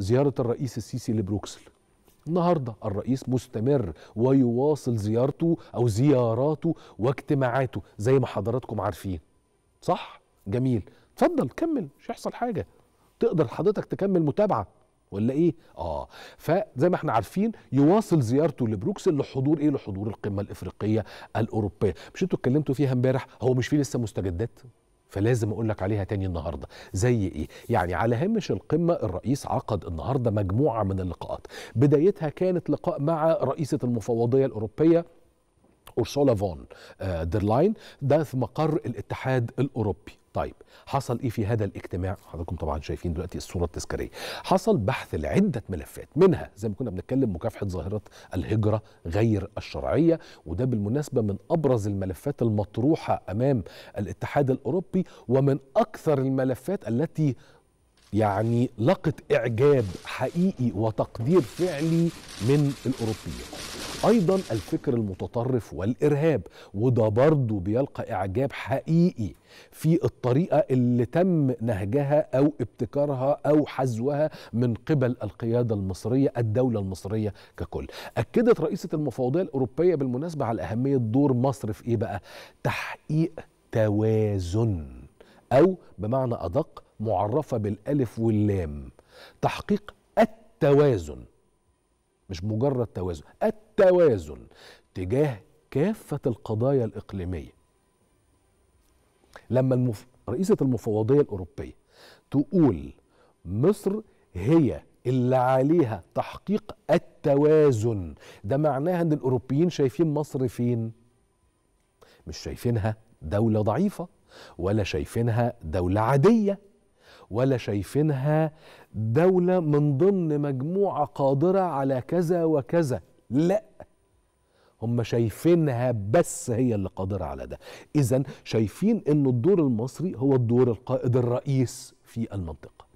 زيارة الرئيس السيسي لبروكسل النهاردة الرئيس مستمر ويواصل زيارته أو زياراته واجتماعاته زي ما حضراتكم عارفين صح؟ جميل اتفضل كمل مش هيحصل حاجة تقدر حضرتك تكمل متابعة ولا ايه؟ اه فزي ما احنا عارفين يواصل زيارته لبروكسل لحضور ايه؟ لحضور القمه الافريقيه الاوروبيه، مش انتوا اتكلمتوا فيها امبارح؟ هو مش فيه لسه مستجدات؟ فلازم اقول لك عليها تاني النهارده زي ايه يعني على هامش القمه الرئيس عقد النهارده مجموعه من اللقاءات بدايتها كانت لقاء مع رئيسه المفوضيه الاوروبيه أورسولا فون ديرلاين لاين ده في مقر الاتحاد الأوروبي طيب حصل ايه في هذا الاجتماع حضراتكم طبعا شايفين دلوقتي الصوره التذكاريه حصل بحث لعده ملفات منها زي ما كنا بنتكلم مكافحه ظاهره الهجره غير الشرعيه وده بالمناسبه من ابرز الملفات المطروحه امام الاتحاد الاوروبي ومن اكثر الملفات التي يعني لقت اعجاب حقيقي وتقدير فعلي من الاوروبيين ايضا الفكر المتطرف والارهاب وده برضه بيلقى اعجاب حقيقي في الطريقه اللي تم نهجها او ابتكارها او حذوها من قبل القياده المصريه الدوله المصريه ككل اكدت رئيسه المفوضيه الاوروبيه بالمناسبه على اهميه دور مصر في ايه بقى تحقيق توازن او بمعنى ادق معرفه بالالف واللام تحقيق التوازن مش مجرد توازن التوازن تجاه كافة القضايا الإقليمية لما المف... رئيسة المفوضية الأوروبية تقول مصر هي اللي عليها تحقيق التوازن ده معناها ان الاوروبيين شايفين مصر فين مش شايفينها دولة ضعيفة ولا شايفينها دولة عادية ولا شايفينها دولة من ضمن مجموعة قادرة على كذا وكذا لا هم شايفينها بس هي اللي قادرة على ده إذا شايفين أن الدور المصري هو الدور القائد الرئيس في المنطقة